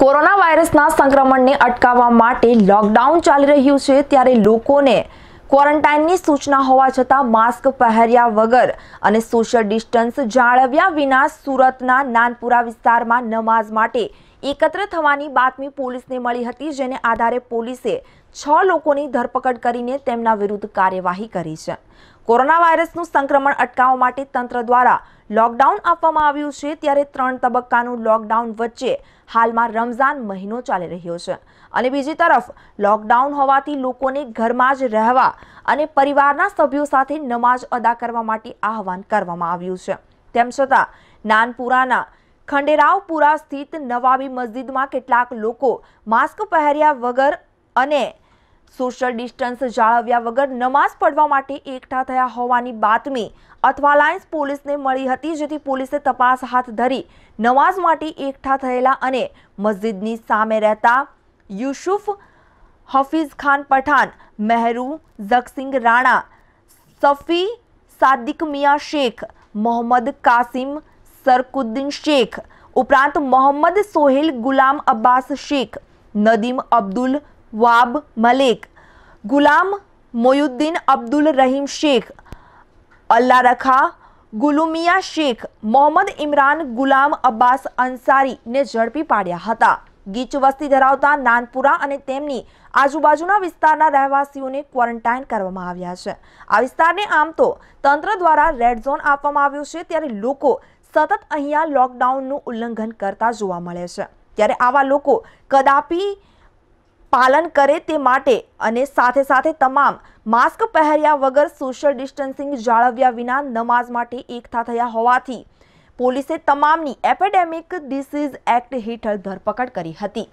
corona વાયરસના સંક્રમણને અટકાવવા માટે લોકડાઉન ચાલી રહ્યું છે ત્યારે લોકોને ક્વોરન્ટાઇનની સૂચના હોવા છતાં માસ્ક પહેર્યા વગર અને સોશિયલ ડિસ્ટન્સ જાળવ્યા વિના સુરતના નાનપુરા વિસ્તારમાં નમાઝ માટે એકત્ર થવાની બાતમી પોલીસને મળી હતી જેને આધારે પોલીસે છ લોકોની ધરપકડ કરીને તેમના વિરુદ્ધ કાર્યવાહી કરી છે કોરોના વાયરસનું સંક્રમણ અટકાવવા માટે તંત્ર દ્વારા લોકડાઉન આપવામાં આવ્યું છે ત્યારે ત્રણ તબક્કાનું લોકડાઉન વચ્ચે હાલમાં રમઝાન મહિનો ચાલી રહ્યો છે અને બીજી તરફ લોકડાઉન હોવાથી લોકોને ઘરમાં જ રહેવા અને પરિવારના સભ્યો સાથે નમાઝ અદા કરવા માટે આહવાન કરવામાં આવ્યું છે તેમ છતાં નાનપુરાના ખંડેરાવપુરા સ્થિત નવાબી મસ્જિદમાં કેટલાક લોકો માસ્ક પહેર્યા વગર અને સોશિયલ ડિસ્ટન્સ જાળવ્યા વગર નમાઝ પડવા માટે એકઠા થયા હોવાની બાતમી અથવા લાયન્સ પોલીસને મળી હતી જેથી પોલીસે તપાસ હાથ ધરી નમાઝ માટે એકઠા થયેલા અને મસ્જિદની સામે રહેતા યુસુફ હફીઝ ખાન પઠાન મહેરુ જગસિંગ રાણા સફી સાદિક મિયા શેખ મોહમ્મદ કાસિમ સરકુદ્દીન શેખ ઉપરાંત મોહમ્મદ સોહેલ ગુલામ અબ્બાસ શેખ નદીમ અબ્દુલ વાબ મલેક ગુલામ મોયુદ્દીન અબ્દુલ રહીમ શેખ અલ્લા રખા ગુલુમિયા શેખ મોહમ્મદ ઇમરાન ગુલામ અબ્બાસ અન્સારીને ઝડપી પાડ્યા હતા ગીચ વસ્તી ધરાવતા નાનપુરા અને તેમની આજુબાજુના વિસ્તારના રહેવાસીઓને ક્વોરન્ટાઇન કરવામાં આવ્યા છે આ વિસ્તારને આમ તો તંત્ર દ્વારા રેડ ઝોન આપવામાં આવ્યો છે ત્યારે લોકો સતત અહીંયા લોકડાઉનનું ઉલ્લંઘન કરતા જોવા મળે છે ત્યારે આવા લોકો કદાપી પાલન કરે તે માટે અને સાથે સાથે તમામ માસ્ક પહેર્યા વગર સોશિયલ ડિસ્ટન્સિંગ જાળવ્યા વિના નમાઝ માટે એકઠા થયા હોવાથી પોલીસે તમામની એપેડેમિક ડિસીઝ એક્ટ હેઠળ ધરપકડ કરી હતી